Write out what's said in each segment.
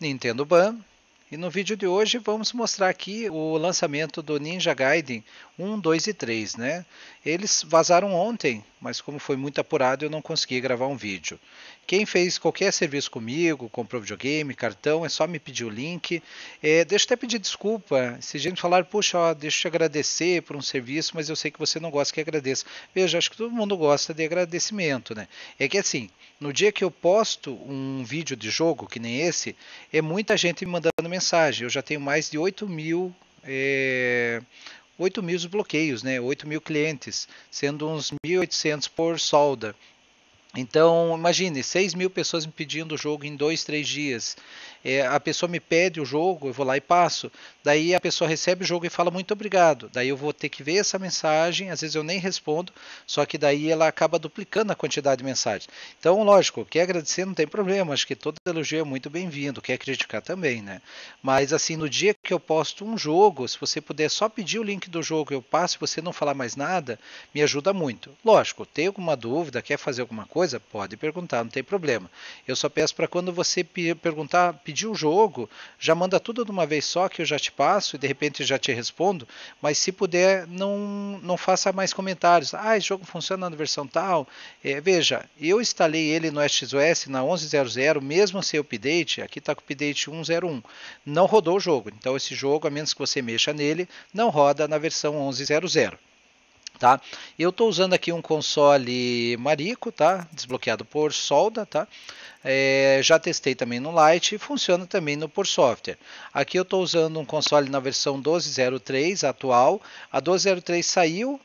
Nintendo Ban, e no vídeo de hoje vamos mostrar aqui o lançamento do Ninja Gaiden 1, 2 e 3, né? Eles vazaram ontem, mas como foi muito apurado eu não consegui gravar um vídeo. Quem fez qualquer serviço comigo, comprou videogame, cartão, é só me pedir o link. É, deixa eu até pedir desculpa se a gente falar, puxa, ó, deixa eu te agradecer por um serviço, mas eu sei que você não gosta que agradeça. Veja, acho que todo mundo gosta de agradecimento, né? É que assim, no dia que eu posto um vídeo de jogo, que nem esse, é muita gente me mandando mensagem. Eu já tenho mais de 8 mil, é, 8 mil bloqueios, né? 8 mil clientes, sendo uns 1.800 por solda. Então, imagine, 6 mil pessoas me pedindo o jogo em 2, 3 dias é, a pessoa me pede o jogo, eu vou lá e passo. Daí a pessoa recebe o jogo e fala muito obrigado. Daí eu vou ter que ver essa mensagem, às vezes eu nem respondo, só que daí ela acaba duplicando a quantidade de mensagens. Então, lógico, quer agradecer não tem problema, acho que todo elogio é muito bem-vindo, quer criticar também, né? Mas assim, no dia que eu posto um jogo, se você puder só pedir o link do jogo, eu passo, e você não falar mais nada, me ajuda muito. Lógico, tem alguma dúvida, quer fazer alguma coisa, pode perguntar, não tem problema. Eu só peço para quando você perguntar, pedir o jogo, já manda tudo de uma vez só que eu já te passo e de repente já te respondo, mas se puder, não, não faça mais comentários. Ah, esse jogo funciona na versão tal. É, veja, eu instalei ele no XOS na 11.00, mesmo sem update, aqui está com update 1.01, não rodou o jogo. Então esse jogo, a menos que você mexa nele, não roda na versão 11.00. Tá? Eu estou usando aqui um console Marico, tá? desbloqueado por solda. Tá? É, já testei também no Lite e funciona também no Por Software. Aqui eu estou usando um console na versão 12.03 atual. A 12.03 saiu,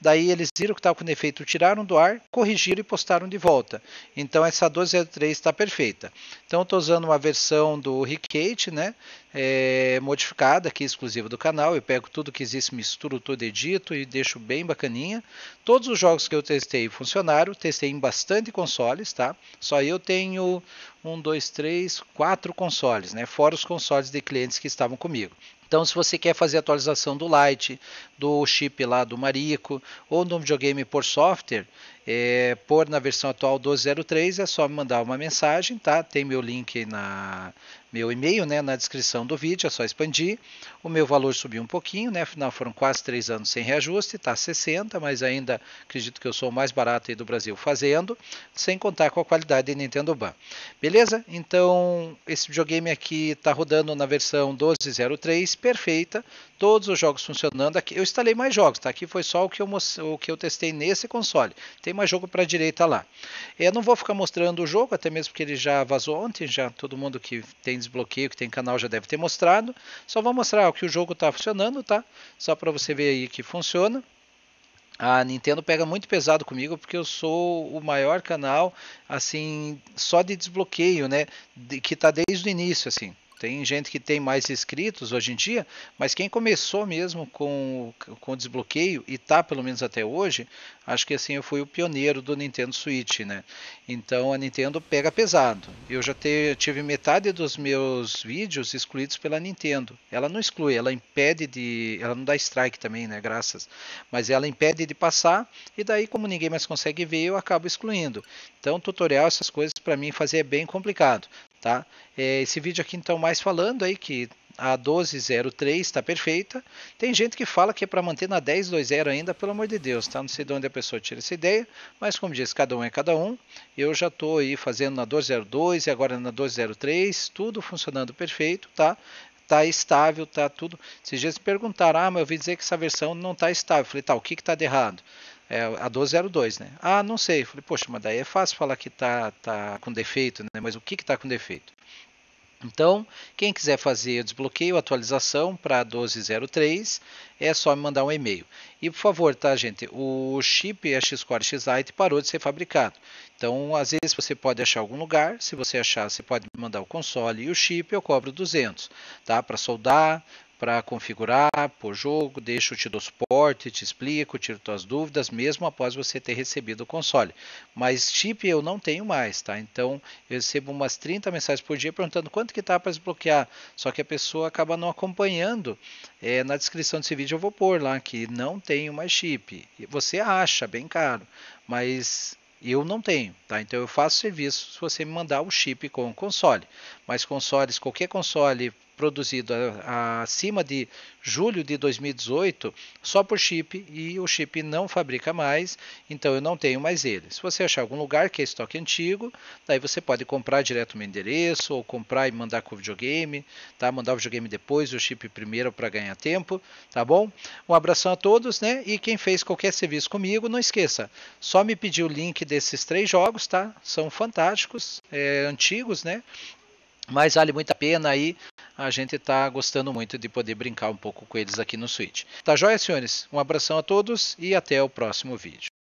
Daí eles viram que estava com defeito, tiraram do ar, corrigiram e postaram de volta. Então essa 1203 está perfeita. Então estou usando uma versão do Ricate, né? É, modificada aqui, exclusiva do canal. Eu pego tudo que existe, misturo todo, edito e deixo bem bacaninha. Todos os jogos que eu testei funcionaram. Testei em bastante consoles, tá? Só eu tenho um, dois, três, quatro consoles, né? fora os consoles de clientes que estavam comigo. Então, se você quer fazer atualização do Lite, do chip lá do Marico ou de um videogame por software, é, por na versão atual 1203 é só me mandar uma mensagem, tá? Tem meu link na meu e-mail, né, na descrição do vídeo, é só expandir. O meu valor subiu um pouquinho, né? Afinal foram quase três anos sem reajuste, tá 60, mas ainda acredito que eu sou o mais barato aí do Brasil fazendo, sem contar com a qualidade de Nintendo Ban. Beleza? Então, esse videogame aqui tá rodando na versão 1203, perfeita, todos os jogos funcionando aqui. Eu instalei mais jogos, tá? Aqui foi só o que eu o que eu testei nesse console. Tem mais jogo para a direita lá. Eu não vou ficar mostrando o jogo, até mesmo porque ele já vazou ontem, já todo mundo que tem desbloqueio, que tem canal já deve ter mostrado. Só vou mostrar que o jogo está funcionando, tá? Só para você ver aí que funciona. A Nintendo pega muito pesado comigo porque eu sou o maior canal, assim, só de desbloqueio, né? De, que está desde o início, assim. Tem gente que tem mais inscritos hoje em dia, mas quem começou mesmo com, com o desbloqueio e tá pelo menos até hoje, acho que assim eu fui o pioneiro do Nintendo Switch, né? Então a Nintendo pega pesado. Eu já te, tive metade dos meus vídeos excluídos pela Nintendo. Ela não exclui, ela impede de, ela não dá strike também, né? Graças, mas ela impede de passar e daí como ninguém mais consegue ver, eu acabo excluindo. Então tutorial essas coisas para mim fazer é bem complicado. Tá? É, esse vídeo aqui então mais falando aí que a 1203 está perfeita. Tem gente que fala que é para manter na 1020 ainda, pelo amor de Deus, tá? Não sei de onde a pessoa tira essa ideia, mas como disse cada um é cada um. Eu já estou aí fazendo na 1202 e agora na 1203, tudo funcionando perfeito, tá? Tá estável, tá tudo. se dias me perguntaram, ah, mas eu ouvi dizer que essa versão não tá estável. Eu falei, tá, o que que tá de errado? é, a 1202, né? Ah, não sei. Falei, poxa, mas daí é fácil falar que tá, tá com defeito, né? Mas o que que tá com defeito? Então, quem quiser fazer desbloqueio, atualização para 1203, é só me mandar um e-mail. E por favor, tá, gente? O chip a X-Core xite parou de ser fabricado. Então, às vezes você pode achar algum lugar. Se você achar, você pode mandar o console e o chip, eu cobro 200, tá? Para soldar, para configurar por jogo, deixo, te dou suporte, te explico, tiro tuas dúvidas, mesmo após você ter recebido o console. Mas chip eu não tenho mais, tá? Então eu recebo umas 30 mensagens por dia perguntando quanto que tá para desbloquear. Só que a pessoa acaba não acompanhando. É, na descrição desse vídeo eu vou pôr lá que não tenho mais chip. Você acha bem caro, mas eu não tenho, tá? Então eu faço serviço se você me mandar o chip com o console. Mas consoles, qualquer console produzido acima de julho de 2018 só por chip e o chip não fabrica mais, então eu não tenho mais ele. Se você achar algum lugar que é estoque antigo, daí você pode comprar direto no endereço ou comprar e mandar com o videogame, tá? Mandar o videogame depois, o chip primeiro para ganhar tempo, tá bom? Um abração a todos, né? E quem fez qualquer serviço comigo, não esqueça, só me pedir o link desses três jogos, tá? São fantásticos, é, antigos, né? Mas vale muito a pena aí a gente está gostando muito de poder brincar um pouco com eles aqui no Switch. Tá joia, senhores? Um abração a todos e até o próximo vídeo.